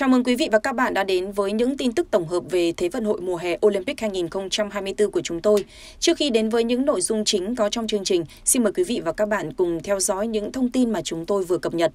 Chào mừng quý vị và các bạn đã đến với những tin tức tổng hợp về Thế vận hội mùa hè Olympic 2024 của chúng tôi. Trước khi đến với những nội dung chính có trong chương trình, xin mời quý vị và các bạn cùng theo dõi những thông tin mà chúng tôi vừa cập nhật.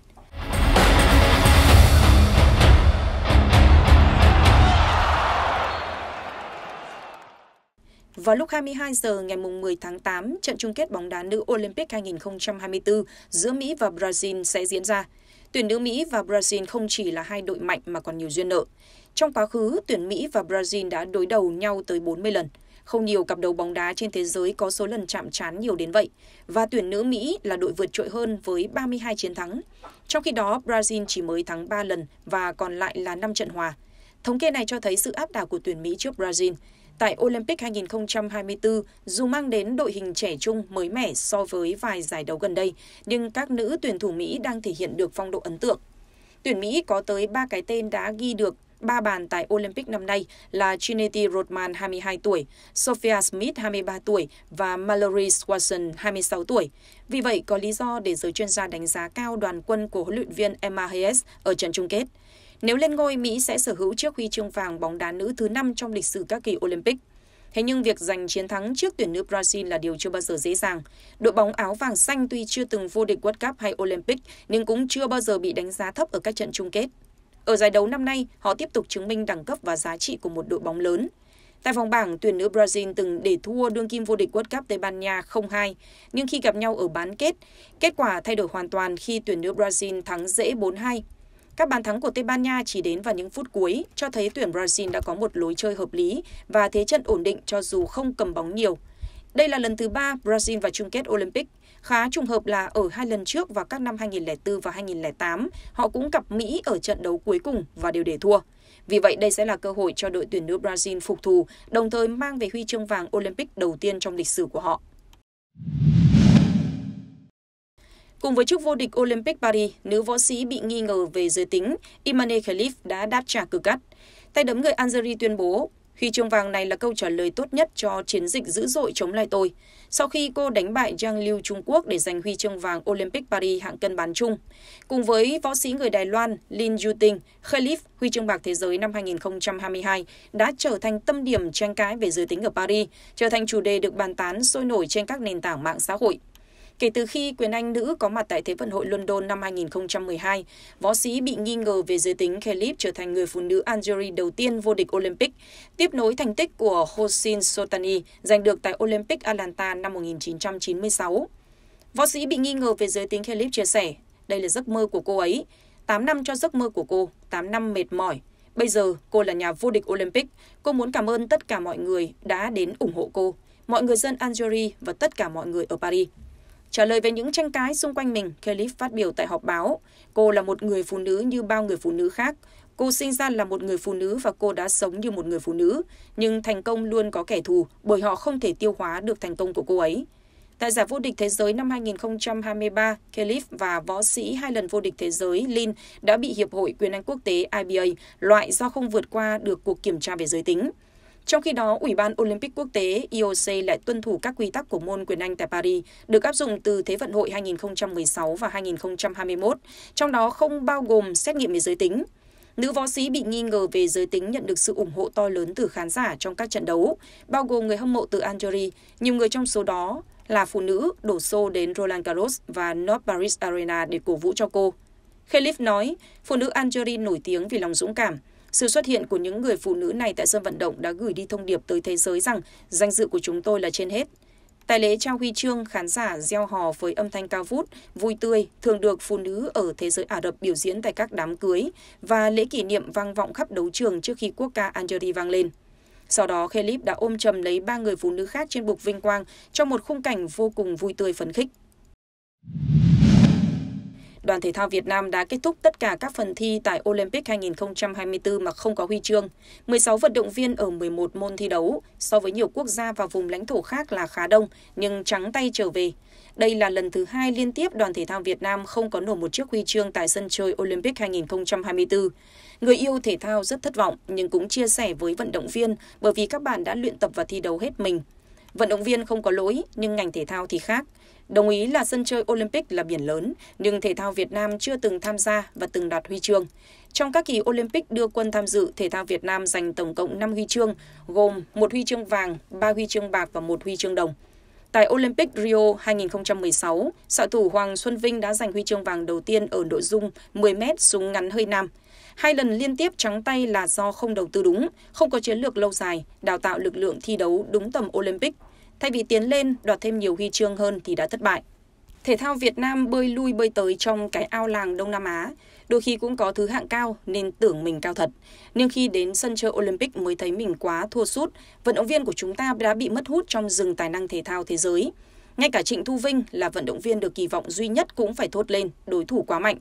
Vào lúc 22 giờ ngày 10 tháng 8, trận chung kết bóng đá nữ Olympic 2024 giữa Mỹ và Brazil sẽ diễn ra tuyển nữ Mỹ và Brazil không chỉ là hai đội mạnh mà còn nhiều duyên nợ. Trong quá khứ, tuyển Mỹ và Brazil đã đối đầu nhau tới 40 lần. Không nhiều cặp đấu bóng đá trên thế giới có số lần chạm trán nhiều đến vậy. Và tuyển nữ Mỹ là đội vượt trội hơn với 32 chiến thắng. Trong khi đó, Brazil chỉ mới thắng 3 lần và còn lại là 5 trận hòa. Thống kê này cho thấy sự áp đảo của tuyển Mỹ trước Brazil tại Olympic 2024 dù mang đến đội hình trẻ trung mới mẻ so với vài giải đấu gần đây, nhưng các nữ tuyển thủ Mỹ đang thể hiện được phong độ ấn tượng. Tuyển Mỹ có tới 3 cái tên đã ghi được 3 bàn tại Olympic năm nay là Trinity Rodman 22 tuổi, Sophia Smith 23 tuổi và Mallory Swanson 26 tuổi. Vì vậy, có lý do để giới chuyên gia đánh giá cao đoàn quân của huấn luyện viên Emma Hayes ở trận chung kết. Nếu lên ngôi, Mỹ sẽ sở hữu chiếc huy chương vàng bóng đá nữ thứ năm trong lịch sử các kỳ Olympic. Thế nhưng việc giành chiến thắng trước tuyển nữ Brazil là điều chưa bao giờ dễ dàng. Đội bóng áo vàng xanh tuy chưa từng vô địch World Cup hay Olympic nhưng cũng chưa bao giờ bị đánh giá thấp ở các trận chung kết. Ở giải đấu năm nay, họ tiếp tục chứng minh đẳng cấp và giá trị của một đội bóng lớn. Tại vòng bảng, tuyển nữ Brazil từng để thua đương kim vô địch World Cup Tây Ban Nha 0-2, nhưng khi gặp nhau ở bán kết, kết quả thay đổi hoàn toàn khi tuyển nữ Brazil thắng dễ 4-2 các bàn thắng của Tây Ban Nha chỉ đến vào những phút cuối, cho thấy tuyển Brazil đã có một lối chơi hợp lý và thế trận ổn định cho dù không cầm bóng nhiều. Đây là lần thứ ba Brazil vào chung kết Olympic. Khá trùng hợp là ở hai lần trước vào các năm 2004 và 2008, họ cũng gặp Mỹ ở trận đấu cuối cùng và đều để thua. Vì vậy, đây sẽ là cơ hội cho đội tuyển nữ Brazil phục thù, đồng thời mang về huy chương vàng Olympic đầu tiên trong lịch sử của họ. Cùng với chức vô địch Olympic Paris, nữ võ sĩ bị nghi ngờ về giới tính Imane Khalif đã đáp trả cử gắt. Tay đấm người Algeria tuyên bố, huy chương vàng này là câu trả lời tốt nhất cho chiến dịch dữ dội chống lại tôi, sau khi cô đánh bại Zhang Liu Trung Quốc để giành huy chương vàng Olympic Paris hạng cân bán chung. Cùng với võ sĩ người Đài Loan Lin Yuting, Khalif, huy chương bạc thế giới năm 2022 đã trở thành tâm điểm tranh cãi về giới tính ở Paris, trở thành chủ đề được bàn tán sôi nổi trên các nền tảng mạng xã hội. Kể từ khi quyền Anh nữ có mặt tại Thế vận hội London năm 2012, võ sĩ bị nghi ngờ về giới tính Khalid trở thành người phụ nữ Algeria đầu tiên vô địch Olympic, tiếp nối thành tích của Hossein Sotani giành được tại Olympic Atlanta năm 1996. Võ sĩ bị nghi ngờ về giới tính Khalid chia sẻ, đây là giấc mơ của cô ấy. 8 năm cho giấc mơ của cô, 8 năm mệt mỏi. Bây giờ, cô là nhà vô địch Olympic. Cô muốn cảm ơn tất cả mọi người đã đến ủng hộ cô, mọi người dân Algeria và tất cả mọi người ở Paris. Trả lời về những tranh cãi xung quanh mình, Kelly phát biểu tại họp báo, cô là một người phụ nữ như bao người phụ nữ khác. Cô sinh ra là một người phụ nữ và cô đã sống như một người phụ nữ, nhưng thành công luôn có kẻ thù bởi họ không thể tiêu hóa được thành công của cô ấy. Tại giải vô địch thế giới năm 2023, Kelly và võ sĩ hai lần vô địch thế giới Lin đã bị Hiệp hội Quyền Anh Quốc tế IBA loại do không vượt qua được cuộc kiểm tra về giới tính. Trong khi đó, Ủy ban Olympic Quốc tế IOC e lại tuân thủ các quy tắc của môn quyền Anh tại Paris, được áp dụng từ Thế vận hội 2016 và 2021, trong đó không bao gồm xét nghiệm về giới tính. Nữ võ sĩ bị nghi ngờ về giới tính nhận được sự ủng hộ to lớn từ khán giả trong các trận đấu, bao gồm người hâm mộ từ Algeria, nhiều người trong số đó là phụ nữ đổ xô đến Roland Garros và North Paris Arena để cổ vũ cho cô. Khalif nói, phụ nữ Algeria nổi tiếng vì lòng dũng cảm, sự xuất hiện của những người phụ nữ này tại sân vận động đã gửi đi thông điệp tới thế giới rằng danh dự của chúng tôi là trên hết. Tại lễ trao huy chương, khán giả gieo hò với âm thanh cao vút, vui tươi thường được phụ nữ ở thế giới Ả Rập biểu diễn tại các đám cưới và lễ kỷ niệm vang vọng khắp đấu trường trước khi quốc ca Algeria vang lên. Sau đó, Khalif đã ôm chầm lấy ba người phụ nữ khác trên bục vinh quang trong một khung cảnh vô cùng vui tươi phấn khích đoàn thể thao Việt Nam đã kết thúc tất cả các phần thi tại Olympic 2024 mà không có huy chương. 16 vận động viên ở 11 môn thi đấu so với nhiều quốc gia và vùng lãnh thổ khác là khá đông, nhưng trắng tay trở về. Đây là lần thứ hai liên tiếp đoàn thể thao Việt Nam không có nổ một chiếc huy chương tại sân chơi Olympic 2024. Người yêu thể thao rất thất vọng nhưng cũng chia sẻ với vận động viên bởi vì các bạn đã luyện tập và thi đấu hết mình. Vận động viên không có lỗi, nhưng ngành thể thao thì khác. Đồng ý là sân chơi Olympic là biển lớn, nhưng thể thao Việt Nam chưa từng tham gia và từng đoạt huy chương. Trong các kỳ Olympic đưa quân tham dự, thể thao Việt Nam giành tổng cộng 5 huy chương, gồm một huy chương vàng, ba huy chương bạc và một huy chương đồng. Tại Olympic Rio 2016, xạ thủ Hoàng Xuân Vinh đã giành huy chương vàng đầu tiên ở nội dung 10m súng ngắn hơi nam – Hai lần liên tiếp trắng tay là do không đầu tư đúng, không có chiến lược lâu dài, đào tạo lực lượng thi đấu đúng tầm Olympic. Thay vì tiến lên, đoạt thêm nhiều huy chương hơn thì đã thất bại. Thể thao Việt Nam bơi lui bơi tới trong cái ao làng Đông Nam Á, đôi khi cũng có thứ hạng cao nên tưởng mình cao thật. Nhưng khi đến sân chơi Olympic mới thấy mình quá thua sút, vận động viên của chúng ta đã bị mất hút trong rừng tài năng thể thao thế giới. Ngay cả Trịnh Thu Vinh là vận động viên được kỳ vọng duy nhất cũng phải thốt lên, đối thủ quá mạnh.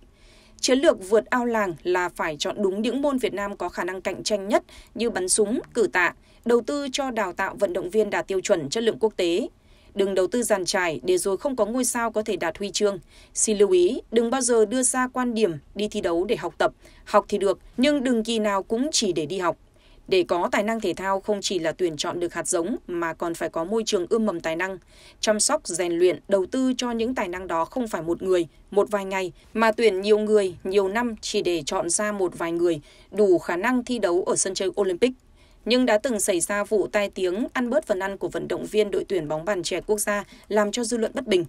Chiến lược vượt ao làng là phải chọn đúng những môn Việt Nam có khả năng cạnh tranh nhất như bắn súng, cử tạ, đầu tư cho đào tạo vận động viên đạt tiêu chuẩn chất lượng quốc tế. Đừng đầu tư giàn trải để rồi không có ngôi sao có thể đạt huy chương. Xin lưu ý, đừng bao giờ đưa ra quan điểm đi thi đấu để học tập. Học thì được, nhưng đừng kỳ nào cũng chỉ để đi học. Để có tài năng thể thao không chỉ là tuyển chọn được hạt giống mà còn phải có môi trường ươm mầm tài năng, chăm sóc, rèn luyện, đầu tư cho những tài năng đó không phải một người, một vài ngày mà tuyển nhiều người, nhiều năm chỉ để chọn ra một vài người đủ khả năng thi đấu ở sân chơi Olympic. Nhưng đã từng xảy ra vụ tai tiếng ăn bớt phần ăn của vận động viên đội tuyển bóng bàn trẻ quốc gia làm cho dư luận bất bình.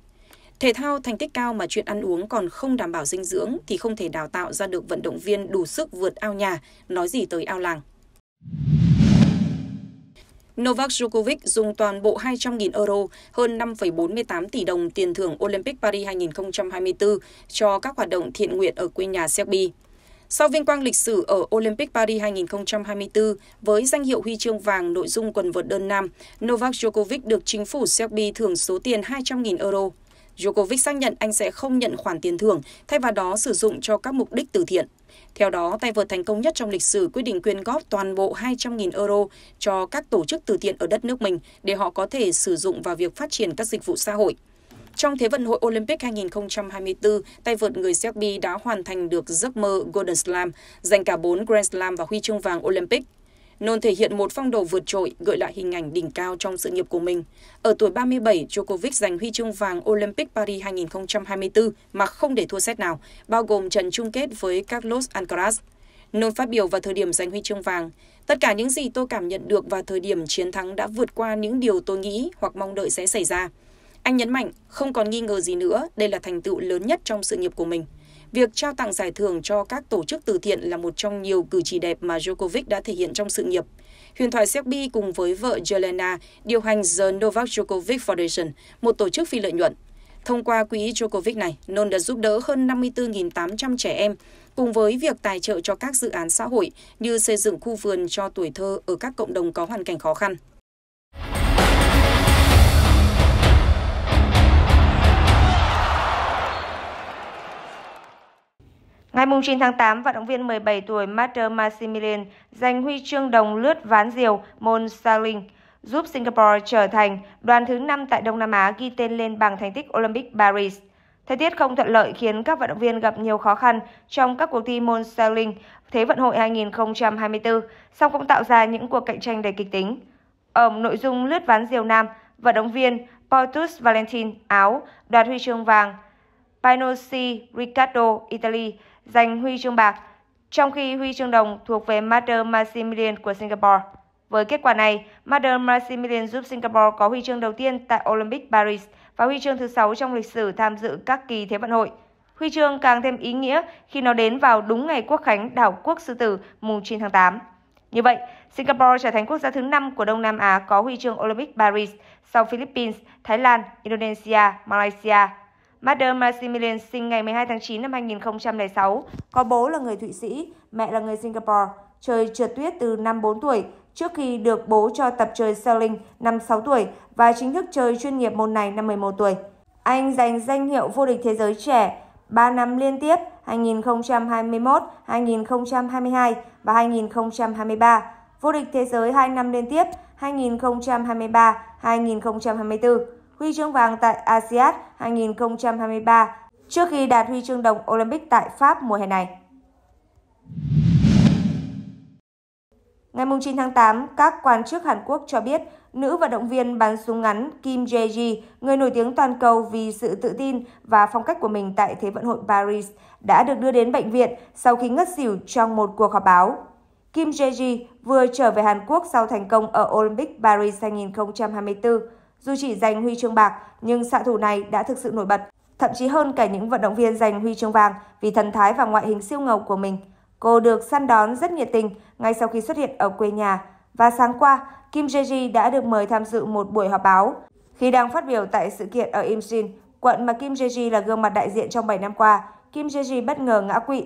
Thể thao thành tích cao mà chuyện ăn uống còn không đảm bảo dinh dưỡng thì không thể đào tạo ra được vận động viên đủ sức vượt ao nhà, nói gì tới ao làng. Novak Djokovic dùng toàn bộ 200.000 euro, hơn 5,48 tỷ đồng tiền thưởng Olympic Paris 2024 cho các hoạt động thiện nguyện ở quê nhà Serbia. Sau vinh quang lịch sử ở Olympic Paris 2024 với danh hiệu huy chương vàng nội dung quần vợt đơn nam, Novak Djokovic được chính phủ Serbia thưởng số tiền 200.000 euro. Djokovic xác nhận anh sẽ không nhận khoản tiền thưởng, thay vào đó sử dụng cho các mục đích từ thiện. Theo đó, tay vợt thành công nhất trong lịch sử quyết định quyên góp toàn bộ 200.000 euro cho các tổ chức từ thiện ở đất nước mình để họ có thể sử dụng vào việc phát triển các dịch vụ xã hội. Trong Thế vận hội Olympic 2024, tay vợt người Serbia đã hoàn thành được giấc mơ Golden Slam, giành cả 4 Grand Slam và huy chương vàng Olympic Nôn thể hiện một phong độ vượt trội, gợi lại hình ảnh đỉnh cao trong sự nghiệp của mình. Ở tuổi 37, Djokovic giành huy chương vàng Olympic Paris 2024 mà không để thua set nào, bao gồm trận chung kết với Carlos Alcaraz. Nôn phát biểu vào thời điểm giành huy chương vàng, tất cả những gì tôi cảm nhận được vào thời điểm chiến thắng đã vượt qua những điều tôi nghĩ hoặc mong đợi sẽ xảy ra. Anh nhấn mạnh, không còn nghi ngờ gì nữa, đây là thành tựu lớn nhất trong sự nghiệp của mình. Việc trao tặng giải thưởng cho các tổ chức từ thiện là một trong nhiều cử chỉ đẹp mà Djokovic đã thể hiện trong sự nghiệp. Huyền thoại Serbi cùng với vợ Jelena điều hành The Novak Djokovic Foundation, một tổ chức phi lợi nhuận. Thông qua quỹ Djokovic này, Nôn đã giúp đỡ hơn 54.800 trẻ em, cùng với việc tài trợ cho các dự án xã hội như xây dựng khu vườn cho tuổi thơ ở các cộng đồng có hoàn cảnh khó khăn. Ngày 9 tháng 8, vận động viên 17 tuổi Master Maximilian giành huy chương đồng lướt ván diều môn Saling, giúp Singapore trở thành đoàn thứ 5 tại Đông Nam Á ghi tên lên bảng thành tích Olympic Paris. Thời tiết không thuận lợi khiến các vận động viên gặp nhiều khó khăn trong các cuộc thi môn Sailing Thế vận hội 2024, song cũng tạo ra những cuộc cạnh tranh đầy kịch tính. Ở nội dung lướt ván diều nam, vận động viên Portus Valentin Áo đoạt huy chương vàng, Pinosi Ricardo Italy giành huy chương bạc, trong khi huy chương đồng thuộc về Mader Maximilian của Singapore. Với kết quả này, Mader Maximilian giúp Singapore có huy chương đầu tiên tại Olympic Paris và huy chương thứ 6 trong lịch sử tham dự các kỳ Thế vận hội. Huy chương càng thêm ý nghĩa khi nó đến vào đúng ngày quốc khánh đảo quốc sư tử mùng 9 tháng 8. Như vậy, Singapore trở thành quốc gia thứ 5 của Đông Nam Á có huy chương Olympic Paris sau Philippines, Thái Lan, Indonesia, Malaysia Madame Maximilian sinh ngày 12 tháng 9 năm 2006, có bố là người Thụy Sĩ, mẹ là người Singapore, chơi trượt tuyết từ năm 4 tuổi trước khi được bố cho tập chơi sailing năm 6 tuổi và chính thức chơi chuyên nghiệp môn này năm 11 tuổi. Anh giành danh hiệu vô địch thế giới trẻ 3 năm liên tiếp 2021, 2022 và 2023, vô địch thế giới 2 năm liên tiếp 2023, 2024 huy chương vàng tại ASEAN 2023 trước khi đạt huy chương đồng Olympic tại Pháp mùa hè này. Ngày 9 tháng 8, các quan chức Hàn Quốc cho biết nữ vận động viên bắn súng ngắn Kim Jae-ji, người nổi tiếng toàn cầu vì sự tự tin và phong cách của mình tại Thế vận hội Paris, đã được đưa đến bệnh viện sau khi ngất xỉu trong một cuộc họp báo. Kim Jae-ji vừa trở về Hàn Quốc sau thành công ở Olympic Paris 2024. Dù chỉ giành huy chương bạc, nhưng xạ thủ này đã thực sự nổi bật, thậm chí hơn cả những vận động viên giành huy chương vàng vì thần thái và ngoại hình siêu ngầu của mình. Cô được săn đón rất nhiệt tình ngay sau khi xuất hiện ở quê nhà. Và sáng qua, Kim Jae-ji đã được mời tham dự một buổi họp báo. Khi đang phát biểu tại sự kiện ở Imjin, quận mà Kim Jae-ji là gương mặt đại diện trong 7 năm qua, Kim Jae-ji bất ngờ ngã quỵ.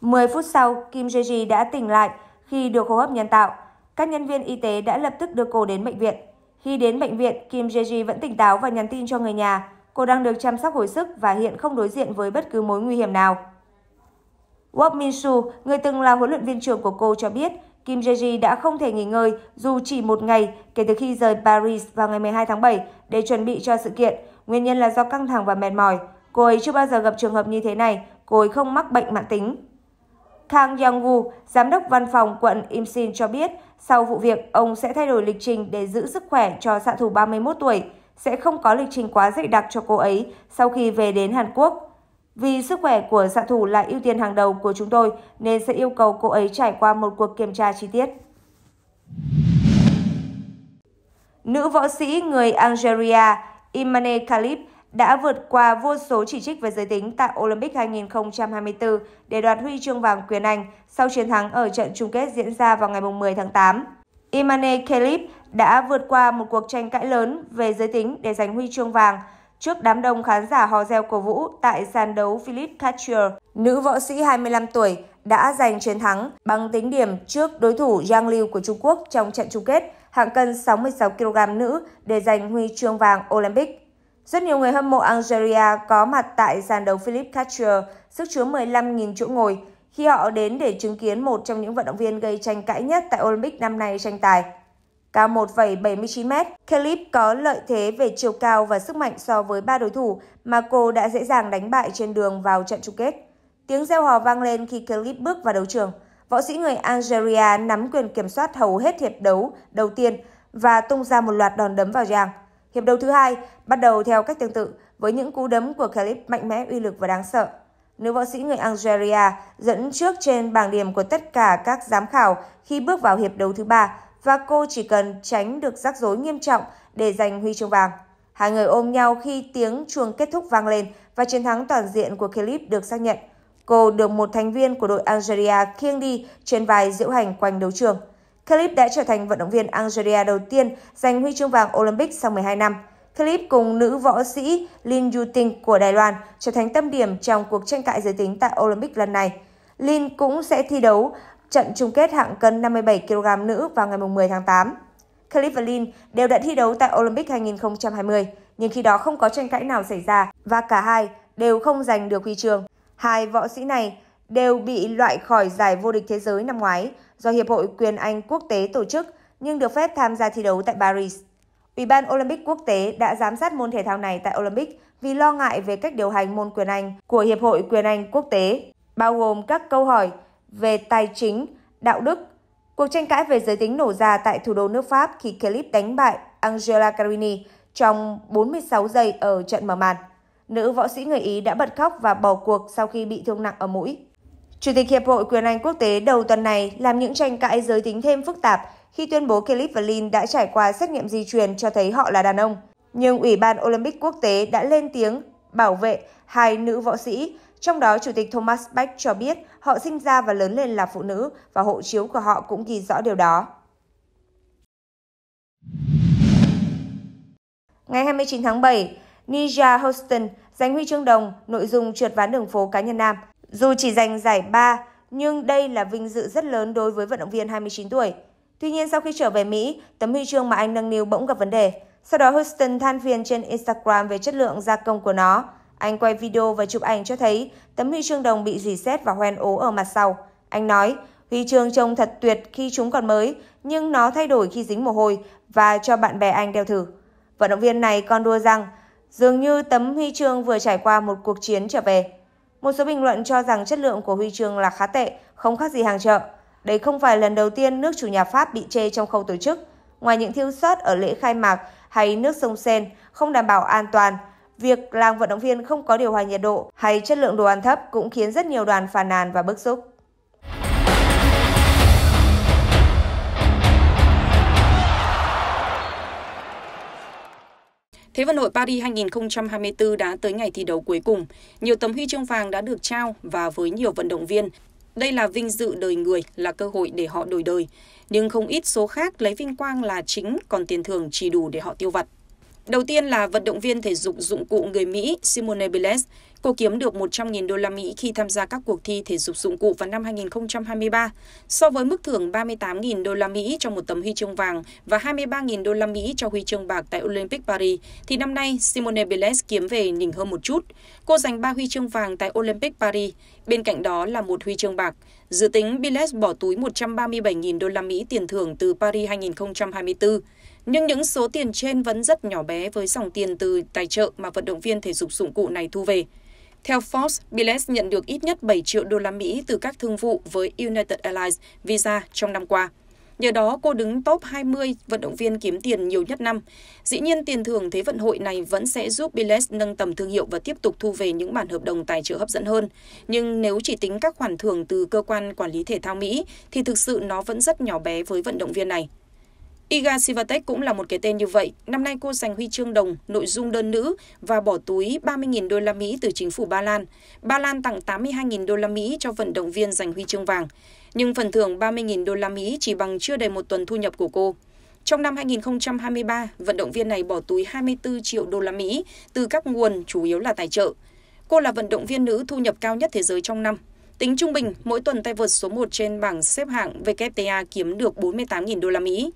10 phút sau, Kim Jae-ji đã tỉnh lại khi được hô hấp nhân tạo. Các nhân viên y tế đã lập tức đưa cô đến bệnh viện. Khi đến bệnh viện, Kim Jae-ji vẫn tỉnh táo và nhắn tin cho người nhà. Cô đang được chăm sóc hồi sức và hiện không đối diện với bất cứ mối nguy hiểm nào. Wok Min Su, người từng là huấn luyện viên trưởng của cô cho biết, Kim Jae-ji đã không thể nghỉ ngơi dù chỉ một ngày kể từ khi rời Paris vào ngày 12 tháng 7 để chuẩn bị cho sự kiện. Nguyên nhân là do căng thẳng và mệt mỏi. Cô ấy chưa bao giờ gặp trường hợp như thế này, cô ấy không mắc bệnh mạng tính. Kang Yang-woo, giám đốc văn phòng quận Imsin cho biết, sau vụ việc, ông sẽ thay đổi lịch trình để giữ sức khỏe cho xạ thủ 31 tuổi, sẽ không có lịch trình quá dày đặc cho cô ấy sau khi về đến Hàn Quốc. Vì sức khỏe của xạ thủ là ưu tiên hàng đầu của chúng tôi nên sẽ yêu cầu cô ấy trải qua một cuộc kiểm tra chi tiết. Nữ võ sĩ người Algeria Imane Khalib đã vượt qua vô số chỉ trích về giới tính tại Olympic 2024 để đoạt huy chương vàng quyền Anh sau chiến thắng ở trận chung kết diễn ra vào ngày 10 tháng 8. Imane Kelip đã vượt qua một cuộc tranh cãi lớn về giới tính để giành huy chương vàng trước đám đông khán giả hò reo cổ vũ tại sàn đấu Philip Catcher. Nữ võ sĩ 25 tuổi đã giành chiến thắng bằng tính điểm trước đối thủ Yang Liu của Trung Quốc trong trận chung kết hạng cân 66kg nữ để giành huy chương vàng Olympic. Rất nhiều người hâm mộ Algeria có mặt tại sàn đấu Philippe Castro, sức chứa 15.000 chỗ ngồi, khi họ đến để chứng kiến một trong những vận động viên gây tranh cãi nhất tại Olympic năm nay tranh tài. Cao 1,79m, Calip có lợi thế về chiều cao và sức mạnh so với ba đối thủ mà cô đã dễ dàng đánh bại trên đường vào trận chung kết. Tiếng reo hò vang lên khi Calip bước vào đấu trường. Võ sĩ người Algeria nắm quyền kiểm soát hầu hết hiệp đấu đầu tiên và tung ra một loạt đòn đấm vào Giang. Hiệp đấu thứ hai bắt đầu theo cách tương tự với những cú đấm của Khalib mạnh mẽ uy lực và đáng sợ. Nữ võ sĩ người Algeria dẫn trước trên bảng điểm của tất cả các giám khảo khi bước vào hiệp đấu thứ ba và cô chỉ cần tránh được rắc rối nghiêm trọng để giành huy chương vàng. Hai người ôm nhau khi tiếng chuông kết thúc vang lên và chiến thắng toàn diện của Khalib được xác nhận. Cô được một thành viên của đội Algeria khiêng đi trên vài diễu hành quanh đấu trường. Khalib đã trở thành vận động viên Algeria đầu tiên giành huy chương vàng Olympic sau 12 năm. Khalib cùng nữ võ sĩ Lin Yuting của Đài Loan trở thành tâm điểm trong cuộc tranh cãi giới tính tại Olympic lần này. Lin cũng sẽ thi đấu trận chung kết hạng cân 57 kg nữ vào ngày 10 tháng 8. Khalif và Lin đều đã thi đấu tại Olympic 2020, nhưng khi đó không có tranh cãi nào xảy ra và cả hai đều không giành được huy chương. Hai võ sĩ này đều bị loại khỏi giải vô địch thế giới năm ngoái do Hiệp hội Quyền Anh Quốc tế tổ chức nhưng được phép tham gia thi đấu tại Paris. Ủy ban Olympic quốc tế đã giám sát môn thể thao này tại Olympic vì lo ngại về cách điều hành môn quyền Anh của Hiệp hội Quyền Anh quốc tế, bao gồm các câu hỏi về tài chính, đạo đức. Cuộc tranh cãi về giới tính nổ ra tại thủ đô nước Pháp khi clip đánh bại Angela Carini trong 46 giây ở trận mở màn. Nữ võ sĩ người Ý đã bật khóc và bỏ cuộc sau khi bị thương nặng ở mũi. Chủ tịch Hiệp hội Quyền Anh Quốc tế đầu tuần này làm những tranh cãi giới tính thêm phức tạp khi tuyên bố Calip và Lin đã trải qua xét nghiệm di truyền cho thấy họ là đàn ông. Nhưng Ủy ban Olympic Quốc tế đã lên tiếng bảo vệ hai nữ võ sĩ, trong đó Chủ tịch Thomas Bach cho biết họ sinh ra và lớn lên là phụ nữ và hộ chiếu của họ cũng ghi rõ điều đó. Ngày 29 tháng 7, Nija Houston giành huy chương đồng nội dung trượt ván đường phố cá nhân nam. Dù chỉ giành giải 3, nhưng đây là vinh dự rất lớn đối với vận động viên 29 tuổi. Tuy nhiên sau khi trở về Mỹ, tấm huy chương mà anh nâng niu bỗng gặp vấn đề. Sau đó Houston than phiền trên Instagram về chất lượng gia công của nó. Anh quay video và chụp ảnh cho thấy tấm huy chương đồng bị dì xét và hoen ố ở mặt sau. Anh nói, huy chương trông thật tuyệt khi chúng còn mới, nhưng nó thay đổi khi dính mồ hôi và cho bạn bè anh đeo thử. Vận động viên này còn đua rằng, dường như tấm huy chương vừa trải qua một cuộc chiến trở về. Một số bình luận cho rằng chất lượng của huy chương là khá tệ, không khác gì hàng chợ. Đây không phải lần đầu tiên nước chủ nhà Pháp bị chê trong khâu tổ chức. Ngoài những thiếu sót ở lễ khai mạc hay nước sông Sen không đảm bảo an toàn, việc làng vận động viên không có điều hòa nhiệt độ hay chất lượng đồ ăn thấp cũng khiến rất nhiều đoàn phàn nàn và bức xúc. Thế vận hội Paris 2024 đã tới ngày thi đấu cuối cùng. Nhiều tấm huy chương vàng đã được trao và với nhiều vận động viên, đây là vinh dự đời người, là cơ hội để họ đổi đời. Nhưng không ít số khác lấy vinh quang là chính, còn tiền thưởng chỉ đủ để họ tiêu vặt. Đầu tiên là vận động viên thể dục dụng cụ người Mỹ Simone Biles, Cô kiếm được 100.000 đô la Mỹ khi tham gia các cuộc thi thể dục dụng cụ vào năm 2023, so với mức thưởng 38.000 đô la Mỹ cho một tấm huy chương vàng và 23.000 đô la Mỹ cho huy chương bạc tại Olympic Paris, thì năm nay Simone Biles kiếm về nhỉnh hơn một chút. Cô giành 3 huy chương vàng tại Olympic Paris, bên cạnh đó là một huy chương bạc. Dự tính Biles bỏ túi 137.000 đô la Mỹ tiền thưởng từ Paris 2024. Nhưng những số tiền trên vẫn rất nhỏ bé với dòng tiền từ tài trợ mà vận động viên thể dục dụng cụ này thu về. Theo Forbes, Billes nhận được ít nhất 7 triệu đô la Mỹ từ các thương vụ với United Airlines, Visa trong năm qua. Nhờ đó, cô đứng top 20 vận động viên kiếm tiền nhiều nhất năm. Dĩ nhiên, tiền thưởng Thế vận hội này vẫn sẽ giúp Billes nâng tầm thương hiệu và tiếp tục thu về những bản hợp đồng tài trợ hấp dẫn hơn. Nhưng nếu chỉ tính các khoản thưởng từ cơ quan quản lý thể thao Mỹ, thì thực sự nó vẫn rất nhỏ bé với vận động viên này. Iga Swiatek cũng là một cái tên như vậy. Năm nay cô giành huy chương đồng, nội dung đơn nữ và bỏ túi 30.000 đô la Mỹ từ chính phủ Ba Lan. Ba Lan tặng 82.000 đô la Mỹ cho vận động viên giành huy chương vàng, nhưng phần thưởng 30.000 đô la Mỹ chỉ bằng chưa đầy một tuần thu nhập của cô. Trong năm 2023, vận động viên này bỏ túi 24 triệu đô la Mỹ từ các nguồn chủ yếu là tài trợ. Cô là vận động viên nữ thu nhập cao nhất thế giới trong năm. Tính trung bình, mỗi tuần tay vợt số 1 trên bảng xếp hạng WTA kiếm được 48.000 đô la Mỹ.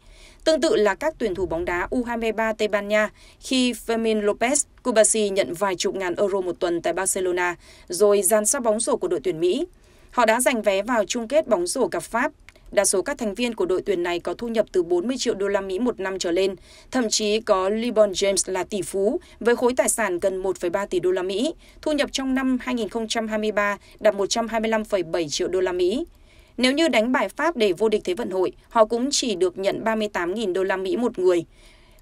Tương tự là các tuyển thủ bóng đá U23 Tây Ban Nha khi Fermin Lopez Cubasi nhận vài chục ngàn euro một tuần tại Barcelona rồi dàn sát bóng rổ của đội tuyển Mỹ. Họ đã giành vé vào chung kết bóng rổ gặp Pháp đa số các thành viên của đội tuyển này có thu nhập từ 40 triệu đô la Mỹ một năm trở lên, thậm chí có LeBron James là tỷ phú với khối tài sản gần 1,3 tỷ đô la Mỹ, thu nhập trong năm 2023 đạt 125,7 triệu đô la Mỹ. Nếu như đánh bại Pháp để vô địch Thế vận hội, họ cũng chỉ được nhận 38.000 đô la Mỹ một người.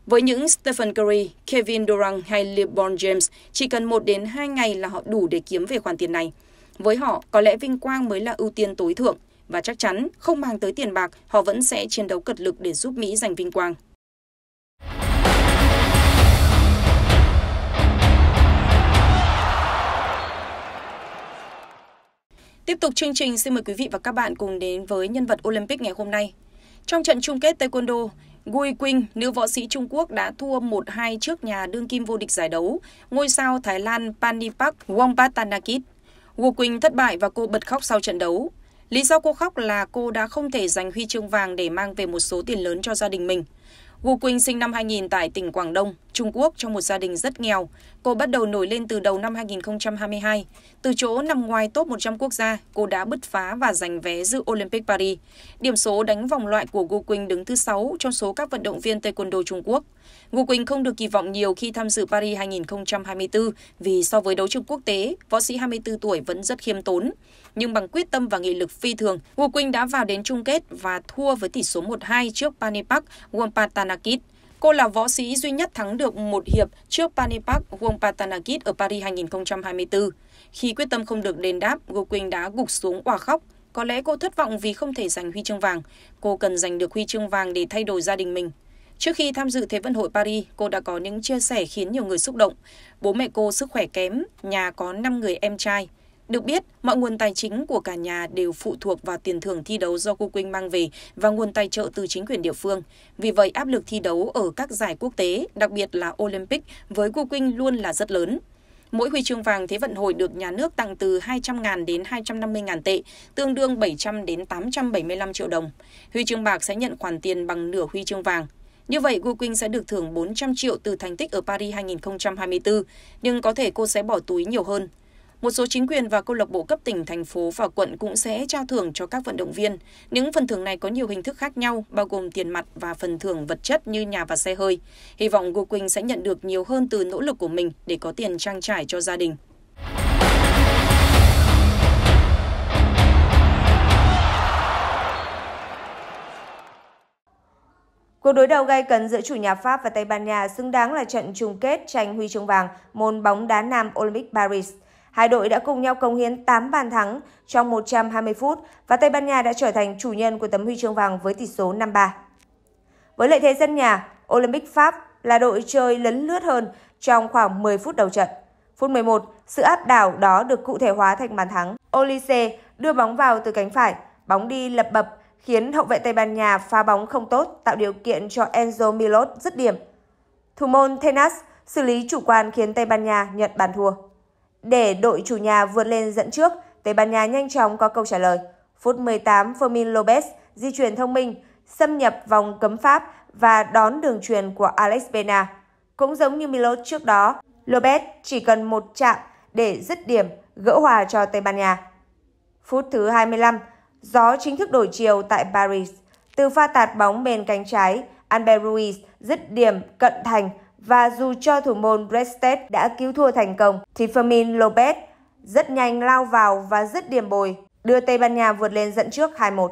Với những Stephen Curry, Kevin Durant hay LeBron James, chỉ cần 1 đến 2 ngày là họ đủ để kiếm về khoản tiền này. Với họ, có lẽ vinh quang mới là ưu tiên tối thượng và chắc chắn không mang tới tiền bạc, họ vẫn sẽ chiến đấu cật lực để giúp Mỹ giành vinh quang. Tiếp tục chương trình, xin mời quý vị và các bạn cùng đến với nhân vật Olympic ngày hôm nay. Trong trận chung kết Taekwondo, Gui Qing, nữ võ sĩ Trung Quốc đã thua 1-2 trước nhà đương kim vô địch giải đấu, ngôi sao Thái Lan Panipak Wompatanakit. Wu Qing thất bại và cô bật khóc sau trận đấu. Lý do cô khóc là cô đã không thể giành huy chương vàng để mang về một số tiền lớn cho gia đình mình. Gu Quỳnh sinh năm 2000 tại tỉnh Quảng Đông, Trung Quốc trong một gia đình rất nghèo. Cô bắt đầu nổi lên từ đầu năm 2022. Từ chỗ nằm ngoài top 100 quốc gia, cô đã bứt phá và giành vé dự Olympic Paris. Điểm số đánh vòng loại của Gu Quỳnh đứng thứ 6 trong số các vận động viên taekwondo Trung Quốc. Gu Quỳnh không được kỳ vọng nhiều khi tham dự Paris 2024 vì so với đấu trường quốc tế, võ sĩ 24 tuổi vẫn rất khiêm tốn. Nhưng bằng quyết tâm và nghị lực phi thường, Gu Quỳnh đã vào đến chung kết và thua với tỷ số 1-2 trước Panipak Wompatana Patanakit. Cô là võ sĩ duy nhất thắng được một hiệp trước Panipak Wompatanakit ở Paris 2024. Khi quyết tâm không được đền đáp, Ngô Gokwin đã gục xuống òa khóc. Có lẽ cô thất vọng vì không thể giành huy chương vàng. Cô cần giành được huy chương vàng để thay đổi gia đình mình. Trước khi tham dự Thế vận hội Paris, cô đã có những chia sẻ khiến nhiều người xúc động. Bố mẹ cô sức khỏe kém, nhà có 5 người em trai. Được biết, mọi nguồn tài chính của cả nhà đều phụ thuộc vào tiền thưởng thi đấu do cô Quỳnh mang về và nguồn tài trợ từ chính quyền địa phương. Vì vậy, áp lực thi đấu ở các giải quốc tế, đặc biệt là Olympic, với cô Quỳnh luôn là rất lớn. Mỗi huy chương vàng Thế vận hội được nhà nước tặng từ 200.000 đến 250.000 tệ, tương đương 700 đến 875 triệu đồng. Huy chương bạc sẽ nhận khoản tiền bằng nửa huy chương vàng. Như vậy, Gu Quynh sẽ được thưởng 400 triệu từ thành tích ở Paris 2024, nhưng có thể cô sẽ bỏ túi nhiều hơn một số chính quyền và câu lạc bộ cấp tỉnh, thành phố và quận cũng sẽ trao thưởng cho các vận động viên. Những phần thưởng này có nhiều hình thức khác nhau, bao gồm tiền mặt và phần thưởng vật chất như nhà và xe hơi. Hy vọng Ngô Quỳnh sẽ nhận được nhiều hơn từ nỗ lực của mình để có tiền trang trải cho gia đình. Cuộc đối đầu gay cấn giữa chủ nhà Pháp và Tây Ban Nha xứng đáng là trận chung kết tranh huy chương vàng môn bóng đá nam Olympic Paris – Hai đội đã cùng nhau cống hiến 8 bàn thắng trong 120 phút và Tây Ban Nha đã trở thành chủ nhân của tấm huy chương vàng với tỷ số 5-3. Với lợi thế dân nhà, Olympic Pháp là đội chơi lấn lướt hơn trong khoảng 10 phút đầu trận. Phút 11, sự áp đảo đó được cụ thể hóa thành bàn thắng. Olise đưa bóng vào từ cánh phải, bóng đi lập bập khiến hậu vệ Tây Ban Nha phá bóng không tốt, tạo điều kiện cho Enzo Milot dứt điểm. Thủ môn Tenas xử lý chủ quan khiến Tây Ban Nha nhận bàn thua để đội chủ nhà vượt lên dẫn trước. Tây Ban Nha nhanh chóng có câu trả lời. Phút 18, Fermin Lopez di chuyển thông minh, xâm nhập vòng cấm Pháp và đón đường truyền của Alex Bena. Cũng giống như Milot trước đó, Lopez chỉ cần một chạm để dứt điểm gỡ hòa cho Tây Ban Nha. Phút thứ 25, gió chính thức đổi chiều tại Paris. Từ pha tạt bóng bên cánh trái, Albert Ruiz dứt điểm cận thành và dù cho thủ môn Brestet đã cứu thua thành công, thì Fermin Lopez rất nhanh lao vào và dứt điểm bồi, đưa Tây Ban Nha vượt lên dẫn trước 2-1.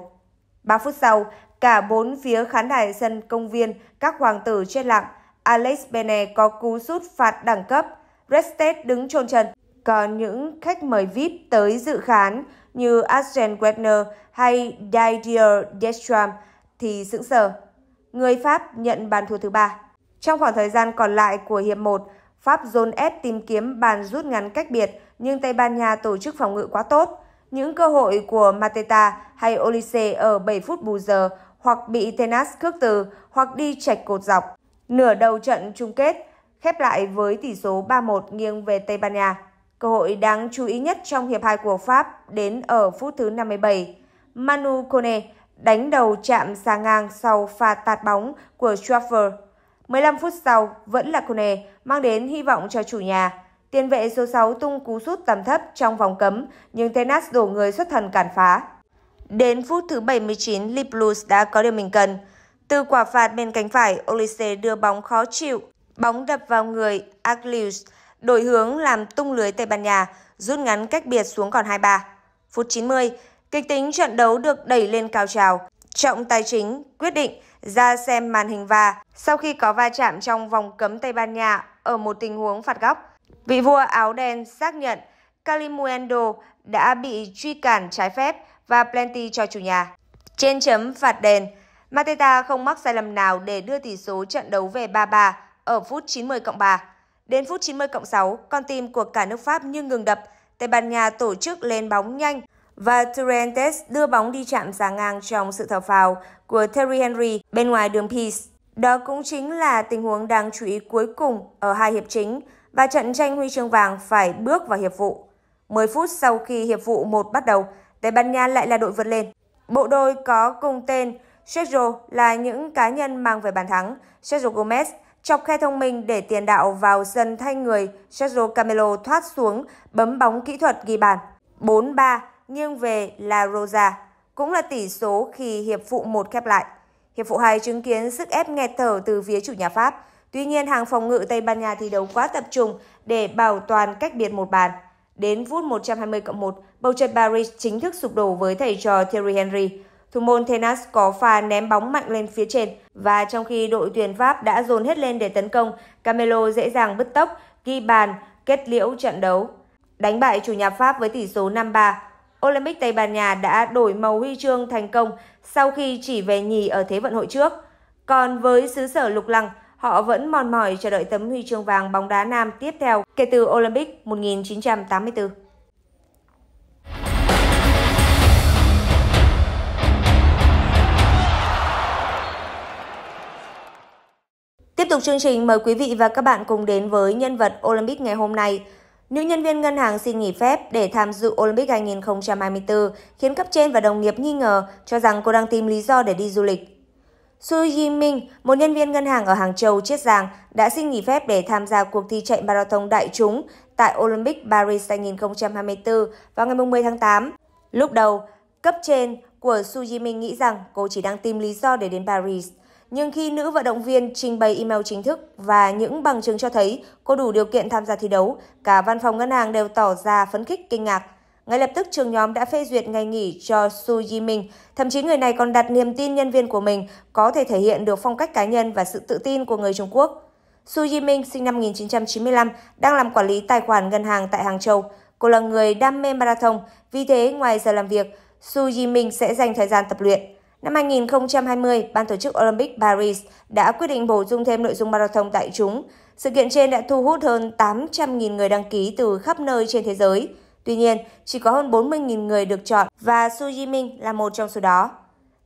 3 phút sau, cả bốn phía khán đài sân công viên, các hoàng tử chết lặng. Alex Bene có cú sút phạt đẳng cấp, Restet đứng trôn chân. Còn những khách mời VIP tới dự khán như Arjen Wegner hay Didier Deschamps thì sững sờ. Người Pháp nhận bàn thua thứ ba. Trong khoảng thời gian còn lại của hiệp 1, Pháp dồn ép tìm kiếm bàn rút ngắn cách biệt nhưng Tây Ban Nha tổ chức phòng ngự quá tốt. Những cơ hội của Mateta hay Olise ở 7 phút bù giờ hoặc bị Tenas cướp từ hoặc đi chạch cột dọc. Nửa đầu trận chung kết khép lại với tỷ số 3-1 nghiêng về Tây Ban Nha. Cơ hội đáng chú ý nhất trong hiệp 2 của Pháp đến ở phút thứ 57. Manu Kone đánh đầu chạm xa ngang sau pha tạt bóng của Schaffer 15 phút sau, vẫn là Kone mang đến hy vọng cho chủ nhà. Tiền vệ số 6 tung cú sút tầm thấp trong vòng cấm, nhưng Tenas đổ người xuất thần cản phá. Đến phút thứ 79, Lip Blues đã có điều mình cần. Từ quả phạt bên cánh phải, Olise đưa bóng khó chịu. Bóng đập vào người Aglius, đổi hướng làm tung lưới Tây Ban Nha, rút ngắn cách biệt xuống còn 2-3. Phút 90, kịch tính trận đấu được đẩy lên cao trào. Trọng tài chính quyết định ra xem màn hình và sau khi có va chạm trong vòng cấm Tây Ban Nha ở một tình huống phạt góc. Vị vua áo đen xác nhận Calimuendo đã bị truy cản trái phép và plenty cho chủ nhà. Trên chấm phạt đền, Mateta không mắc sai lầm nào để đưa tỷ số trận đấu về 3-3 ở phút 90 cộng 3. Đến phút 90 cộng 6, con tim của cả nước Pháp như ngừng đập, Tây Ban Nha tổ chức lên bóng nhanh và Torrentes đưa bóng đi chạm giá ngang trong sự thở phào của Terry Henry bên ngoài đường Peace. Đó cũng chính là tình huống đáng chú ý cuối cùng ở hai hiệp chính và trận tranh huy chương vàng phải bước vào hiệp vụ. 10 phút sau khi hiệp vụ 1 bắt đầu, Tây Ban Nha lại là đội vượt lên. Bộ đôi có cùng tên Sergio là những cá nhân mang về bàn thắng. Sergio Gomez chọc khe thông minh để tiền đạo vào sân thay người. Sergio Camelo thoát xuống, bấm bóng kỹ thuật ghi bàn. 4-3 nghiêng về La Rosa, cũng là tỷ số khi hiệp phụ 1 khép lại. Hiệp phụ 2 chứng kiến sức ép nghẹt thở từ phía chủ nhà Pháp. Tuy nhiên, hàng phòng ngự Tây Ban Nha thi đấu quá tập trung để bảo toàn cách biệt một bàn. Đến phút 120 1, bầu trời Paris chính thức sụp đổ với thầy trò Thierry Henry. Thủ môn Tenas có pha ném bóng mạnh lên phía trên và trong khi đội tuyển Pháp đã dồn hết lên để tấn công, Camelo dễ dàng bứt tốc, ghi bàn, kết liễu trận đấu. Đánh bại chủ nhà Pháp với tỷ số 5-3, Olympic Tây Ban Nha đã đổi màu huy chương thành công sau khi chỉ về nhì ở Thế vận hội trước. Còn với xứ sở lục lăng, họ vẫn mòn mỏi chờ đợi tấm huy chương vàng bóng đá nam tiếp theo kể từ Olympic 1984. Tiếp tục chương trình, mời quý vị và các bạn cùng đến với nhân vật Olympic ngày hôm nay – Nữ nhân viên ngân hàng xin nghỉ phép để tham dự Olympic 2024 khiến cấp trên và đồng nghiệp nghi ngờ cho rằng cô đang tìm lý do để đi du lịch. Su Ji Min, một nhân viên ngân hàng ở Hàng Châu, Chiết Giang, đã xin nghỉ phép để tham gia cuộc thi chạy marathon đại chúng tại Olympic Paris 2024 vào ngày 10 tháng 8. Lúc đầu, cấp trên của Su Ji Min nghĩ rằng cô chỉ đang tìm lý do để đến Paris – nhưng khi nữ vận động viên trình bày email chính thức và những bằng chứng cho thấy cô đủ điều kiện tham gia thi đấu, cả văn phòng ngân hàng đều tỏ ra phấn khích kinh ngạc. Ngay lập tức trường nhóm đã phê duyệt ngày nghỉ cho Su Ji Min. Thậm chí người này còn đặt niềm tin nhân viên của mình có thể thể hiện được phong cách cá nhân và sự tự tin của người Trung Quốc. Su Ji Min sinh năm 1995 đang làm quản lý tài khoản ngân hàng tại Hàng Châu. Cô là người đam mê marathon, vì thế ngoài giờ làm việc, Su Ji Min sẽ dành thời gian tập luyện. Năm 2020, Ban tổ chức Olympic Paris đã quyết định bổ sung thêm nội dung marathon tại chúng. Sự kiện trên đã thu hút hơn 800.000 người đăng ký từ khắp nơi trên thế giới. Tuy nhiên, chỉ có hơn 40.000 người được chọn và Su Jimin là một trong số đó.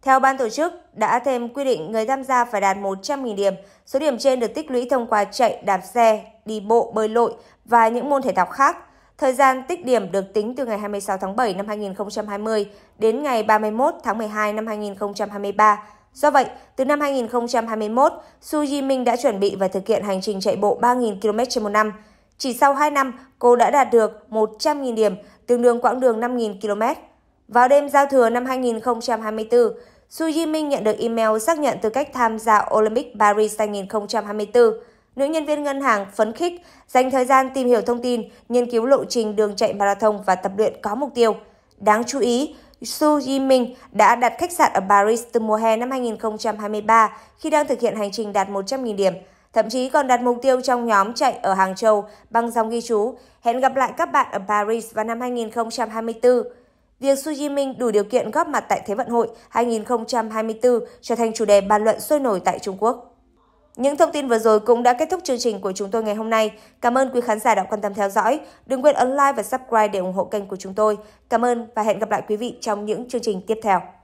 Theo ban tổ chức, đã thêm quy định người tham gia phải đạt 100.000 điểm. Số điểm trên được tích lũy thông qua chạy, đạp xe, đi bộ, bơi lội và những môn thể thao khác – Thời gian tích điểm được tính từ ngày 26 tháng 7 năm 2020 đến ngày 31 tháng 12 năm 2023. Do vậy, từ năm 2021, Su Ji Minh đã chuẩn bị và thực hiện hành trình chạy bộ 3.000 km trên một năm. Chỉ sau 2 năm, cô đã đạt được 100.000 điểm, tương đương quãng đường 5.000 km. Vào đêm giao thừa năm 2024, Su Ji Minh nhận được email xác nhận tư cách tham gia Olympic Paris 2024. Nữ nhân viên ngân hàng phấn khích, dành thời gian tìm hiểu thông tin, nghiên cứu lộ trình đường chạy marathon và tập luyện có mục tiêu. Đáng chú ý, Su Jimin đã đặt khách sạn ở Paris từ mùa hè năm 2023 khi đang thực hiện hành trình đạt 100.000 điểm. Thậm chí còn đặt mục tiêu trong nhóm chạy ở Hàng Châu bằng dòng ghi chú. Hẹn gặp lại các bạn ở Paris vào năm 2024. Việc Su Jimin đủ điều kiện góp mặt tại Thế vận hội 2024 trở thành chủ đề bàn luận sôi nổi tại Trung Quốc. Những thông tin vừa rồi cũng đã kết thúc chương trình của chúng tôi ngày hôm nay. Cảm ơn quý khán giả đã quan tâm theo dõi. Đừng quên ấn like và subscribe để ủng hộ kênh của chúng tôi. Cảm ơn và hẹn gặp lại quý vị trong những chương trình tiếp theo.